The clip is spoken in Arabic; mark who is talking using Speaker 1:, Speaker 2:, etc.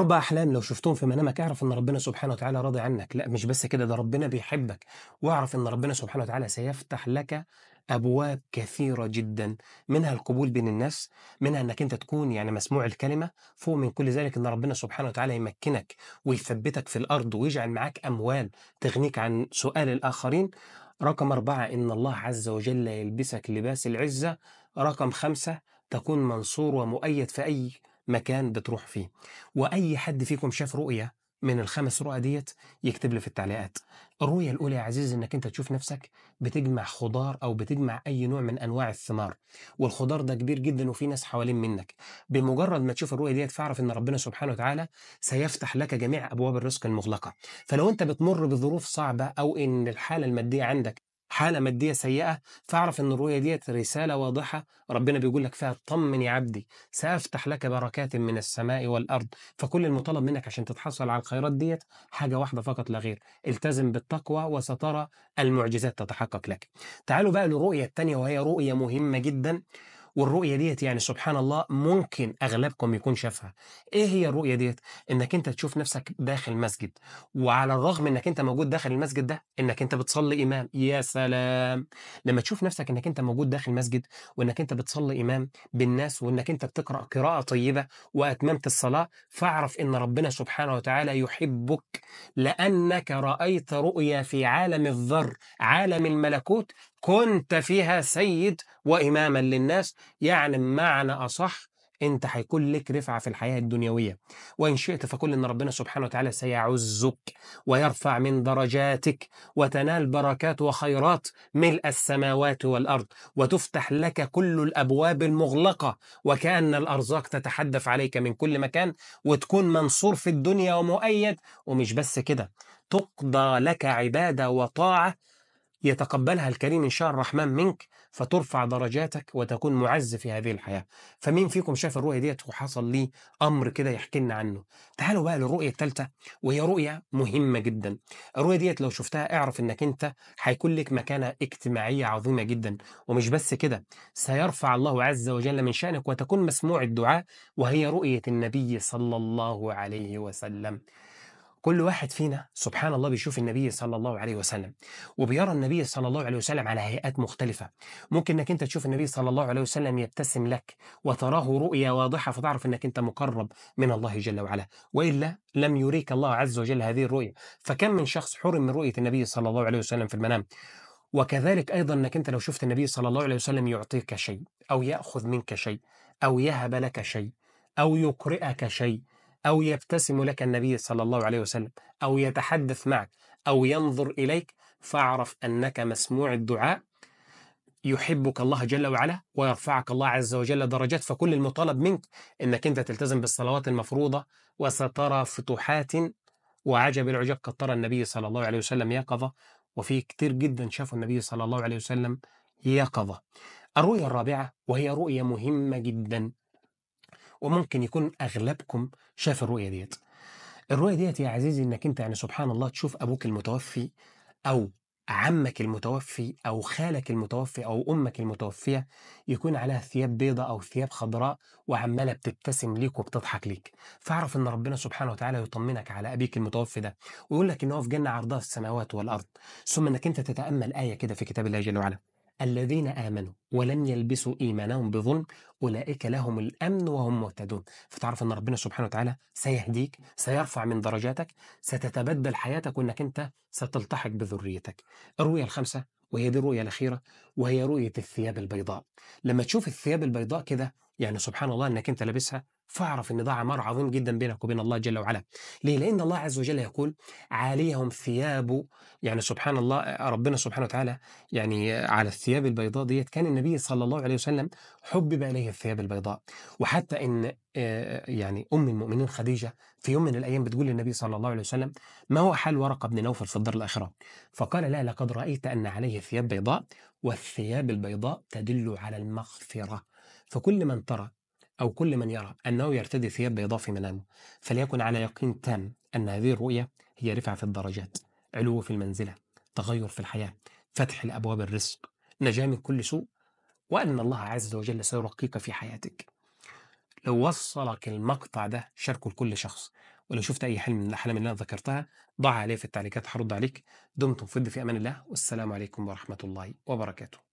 Speaker 1: أربع أحلام لو شفتهم في منامك اعرف إن ربنا سبحانه وتعالى راضي عنك، لا مش بس كده ده ربنا بيحبك، واعرف إن ربنا سبحانه وتعالى سيفتح لك أبواب كثيرة جدا، منها القبول بين الناس، منها إنك أنت تكون يعني مسموع الكلمة، فوق من كل ذلك إن ربنا سبحانه وتعالى يمكنك ويثبتك في الأرض ويجعل معاك أموال تغنيك عن سؤال الآخرين، رقم أربعة إن الله عز وجل يلبسك لباس العزة، رقم خمسة تكون منصور ومؤيد في أي مكان بتروح فيه واي حد فيكم شاف رؤيه من الخمس رؤى ديت يكتب لي في التعليقات الرؤيه الاولى يا عزيزي انك انت تشوف نفسك بتجمع خضار او بتجمع اي نوع من انواع الثمار والخضار ده كبير جدا وفي ناس حوالين منك بمجرد ما تشوف الرؤيه ديت فاعرف ان ربنا سبحانه وتعالى سيفتح لك جميع ابواب الرزق المغلقه فلو انت بتمر بظروف صعبه او ان الحاله الماديه عندك حاله ماديه سيئه فاعرف ان الرؤيه ديت رساله واضحه ربنا بيقول لك فيها طمن يا عبدي سافتح لك بركات من السماء والارض فكل المطالب منك عشان تتحصل على الخيرات ديت حاجه واحده فقط لا غير التزم بالتقوى وسترى المعجزات تتحقق لك تعالوا بقى للرؤيه الثانيه وهي رؤيه مهمه جدا والرؤية ديت يعني سبحان الله ممكن أغلبكم يكون شافها إيه هي الرؤية ديت؟ إنك أنت تشوف نفسك داخل مسجد وعلى الرغم إنك أنت موجود داخل المسجد ده إنك أنت بتصلي إمام يا سلام لما تشوف نفسك إنك أنت موجود داخل مسجد وإنك أنت بتصلي إمام بالناس وإنك أنت بتقرأ قراءة طيبة وأتممت الصلاة فاعرف إن ربنا سبحانه وتعالى يحبك لأنك رأيت رؤيا في عالم الذر عالم الملكوت كنت فيها سيد وإماما للناس يعني معنى أصح أنت هيكون لك رفعة في الحياة الدنيوية وإن شئت فكل إن ربنا سبحانه وتعالى سيعزك ويرفع من درجاتك وتنال بركات وخيرات ملء السماوات والأرض وتفتح لك كل الأبواب المغلقة وكأن الأرزاق تتحدف عليك من كل مكان وتكون منصور في الدنيا ومؤيد ومش بس كده تقضى لك عبادة وطاعة يتقبلها الكريم إن شاء الرحمن منك فترفع درجاتك وتكون معز في هذه الحياة فمين فيكم شاف الرؤية ديت وحصل ليه أمر كده يحكي لنا عنه تعالوا بقى للرؤية الثالثة وهي رؤية مهمة جدا الرؤية ديت لو شفتها اعرف إنك أنت هيكون لك مكانة اجتماعية عظيمة جدا ومش بس كده سيرفع الله عز وجل من شأنك وتكون مسموع الدعاء وهي رؤية النبي صلى الله عليه وسلم كل واحد فينا سبحان الله بيشوف النبي صلى الله عليه وسلم وبيرى النبي صلى الله عليه وسلم على هيئات مختلفة ممكن انك انت تشوف النبي صلى الله عليه وسلم يبتسم لك وتراه رؤية واضحة فتعرف انك انت مقرب من الله جل وعلا وإلا لم يريك الله عز وجل هذه الرؤية فكم من شخص حرم من رؤية النبي صلى الله عليه وسلم في المنام وكذلك أيضا أنك أنت لو شفت النبي صلى الله عليه وسلم يعطيك شيء أو يأخذ منك شيء أو يهب لك شيء أو يقرئك شيء أو يبتسم لك النبي صلى الله عليه وسلم أو يتحدث معك أو ينظر إليك فاعرف أنك مسموع الدعاء يحبك الله جل وعلا ويرفعك الله عز وجل درجات فكل المطالب منك أنك أنت تلتزم بالصلوات المفروضة وسترى فتوحات وعجب العجاب قد ترى النبي صلى الله عليه وسلم يقظة وفي كتير جدا شافوا النبي صلى الله عليه وسلم يقظة الرؤية الرابعة وهي رؤية مهمة جدا وممكن يكون اغلبكم شاف الرؤيه ديت الرؤيه ديت يا عزيزي انك انت يعني سبحان الله تشوف ابوك المتوفي او عمك المتوفي او خالك المتوفي او امك المتوفيه يكون عليها ثياب بيضاء او ثياب خضراء وعماله بتبتسم ليك وبتضحك ليك فاعرف ان ربنا سبحانه وتعالى يطمنك على ابيك المتوفي ده ويقول لك ان هو في جنه عرضها السماوات والارض ثم انك انت تتامل ايه كده في كتاب الله جل وعلا الذين آمنوا ولم يلبسوا إيمانهم بظلم أولئك لهم الأمن وهم مهتدون فتعرف أن ربنا سبحانه وتعالى سيهديك سيرفع من درجاتك ستتبدل حياتك وأنك أنت ستلتحق بذريتك الرؤية الخمسة وهي دي الرؤية الأخيرة وهي رؤية الثياب البيضاء لما تشوف الثياب البيضاء كده يعني سبحان الله أنك أنت لابسها فاعرف أن ده عمار عظيم جدا بينك وبين الله جل وعلا ليه؟ لأن الله عز وجل يقول عليهم ثياب يعني سبحان الله ربنا سبحانه وتعالى يعني على الثياب البيضاء ديت كان النبي صلى الله عليه وسلم حبب إليه الثياب البيضاء وحتى أن آه، يعني أم المؤمنين خديجة في يوم من الأيام بتقول للنبي صلى الله عليه وسلم ما هو حال ورقة بن نوفل في الدار الآخرة فقال لا لقد رأيت أن عليه ثياب بيضاء والثياب البيضاء تدل على المغفرة فكل من ترى أو كل من يرى أنه يرتدي ثياب بيضاء في منامه فليكن على يقين تام أن هذه الرؤية هي رفعة في الدرجات علو في المنزلة تغير في الحياة فتح الأبواب الرزق نجاة من كل سوء وأن الله عز وجل سيرقيك في حياتك لو وصلك المقطع ده شاركه لكل شخص ولو شفت أي حلم من الأحلام اللي أنا ذكرتها ضع عليه في التعليقات هرد عليك دمتم في في أمان الله والسلام عليكم ورحمة الله وبركاته